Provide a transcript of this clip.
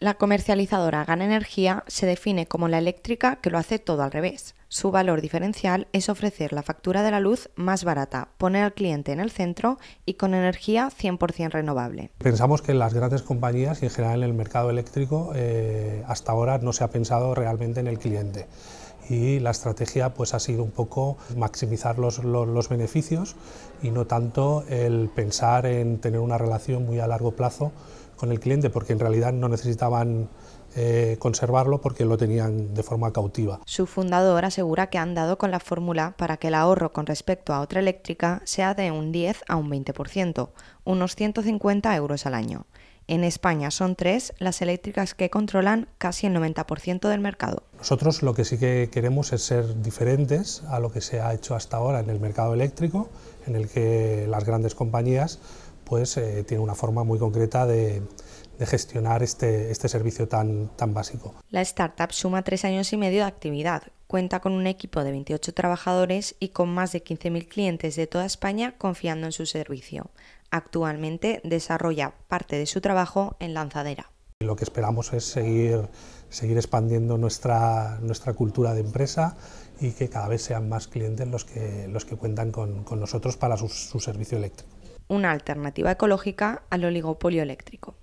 La comercializadora Gana Energía se define como la eléctrica que lo hace todo al revés. Su valor diferencial es ofrecer la factura de la luz más barata, poner al cliente en el centro y con energía 100% renovable. Pensamos que las grandes compañías y en general en el mercado eléctrico eh, hasta ahora no se ha pensado realmente en el cliente y la estrategia pues, ha sido un poco maximizar los, beneficios y no tanto el pensar en tener una relación muy a largo plazo con el cliente, porque en realidad no necesitaban eh, conservarlo porque lo tenían de forma cautiva. Su fundador asegura que han dado con la fórmula para que el ahorro con respecto a otra eléctrica sea de un 10 a un 20%, unos 150 euros al año. En España son tres las eléctricas que controlan casi el 90% del mercado. Nosotros lo que sí que queremos es ser diferentes a lo que se ha hecho hasta ahora en el mercado eléctrico, en el que las grandes compañías pues eh, tienen una forma muy concreta de, gestionar este, este servicio tan, tan básico. La startup suma tres años y medio de actividad, cuenta con un equipo de 28 trabajadores y con más de 15.000 clientes de toda España confiando en su servicio. Actualmente desarrolla parte de su trabajo en Lanzadera. Lo que esperamos es seguir, expandiendo nuestra, cultura de empresa y que cada vez sean más clientes los que, cuentan con, nosotros para su servicio eléctrico. Una alternativa ecológica al oligopolio eléctrico.